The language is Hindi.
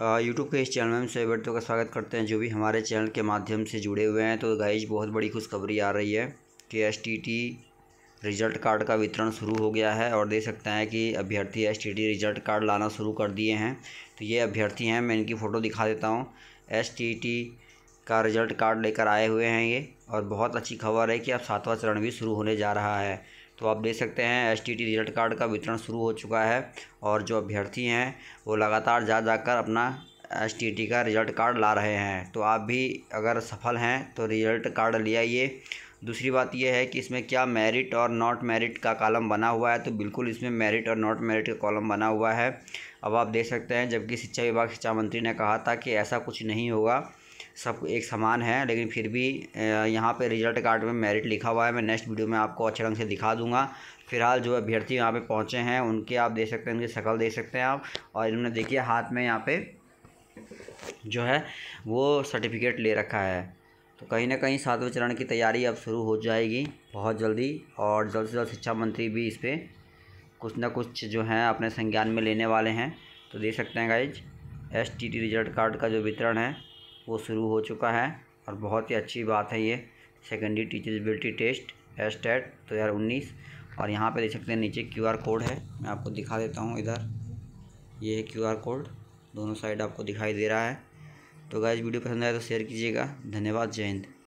यूट्यूब के इस चैनल में हम सभी बड़ों का स्वागत करते हैं जो भी हमारे चैनल के माध्यम से जुड़े हुए हैं तो गाइज बहुत बड़ी खुशखबरी आ रही है कि एस रिजल्ट कार्ड का वितरण शुरू हो गया है और देख सकते हैं कि अभ्यर्थी एस रिजल्ट कार्ड लाना शुरू कर दिए हैं तो ये अभ्यर्थी हैं मैं इनकी फ़ोटो दिखा देता हूँ एस का रिजल्ट कार्ड लेकर आए हुए हैं ये और बहुत अच्छी खबर है कि अब सातवां चरण भी शुरू होने जा रहा है तो आप देख सकते हैं एस रिजल्ट कार्ड का वितरण शुरू हो चुका है और जो अभ्यर्थी हैं वो लगातार जा जाकर अपना एस का रिजल्ट कार्ड ला रहे हैं तो आप भी अगर सफल हैं तो रिजल्ट कार्ड ले आइए दूसरी बात यह है कि इसमें क्या मेरिट और नॉट मेरिट का कॉलम बना हुआ है तो बिल्कुल इसमें मेरिट और नॉट मेरिट का कॉलम बना हुआ है अब आप देख सकते हैं जबकि शिक्षा विभाग शिक्षा मंत्री ने कहा था कि ऐसा कुछ नहीं होगा सब एक समान है लेकिन फिर भी यहाँ पे रिजल्ट कार्ड में मेरिट लिखा हुआ है मैं नेक्स्ट वीडियो में आपको अच्छे ढंग से दिखा दूंगा फिलहाल जो अभ्यर्थी यहाँ पे पहुँचे हैं उनके आप देख सकते हैं उनकी शक्ल देख सकते हैं आप और इन्होंने देखिए हाथ में यहाँ पे जो है वो सर्टिफिकेट ले रखा है तो कहीं ना कहीं सातवें चरण की तैयारी अब शुरू हो जाएगी बहुत जल्दी और जल्द से जल्द शिक्षा मंत्री भी इस पर कुछ ना कुछ जो है अपने संज्ञान में लेने वाले हैं तो देख सकते हैं guys S T T result card का जो वितरण है वो शुरू हो चुका है और बहुत ही अच्छी बात है ये secondary teacher eligibility test S TET दो हज़ार उन्नीस और यहाँ पे देख सकते हैं नीचे क्यू आर कोड है मैं आपको दिखा देता हूँ इधर ये है क्यू आर कोड दोनों साइड आपको दिखाई दे रहा है तो गाइज वीडियो पसंद आए तो शेयर कीजिएगा धन्यवाद जय हिंद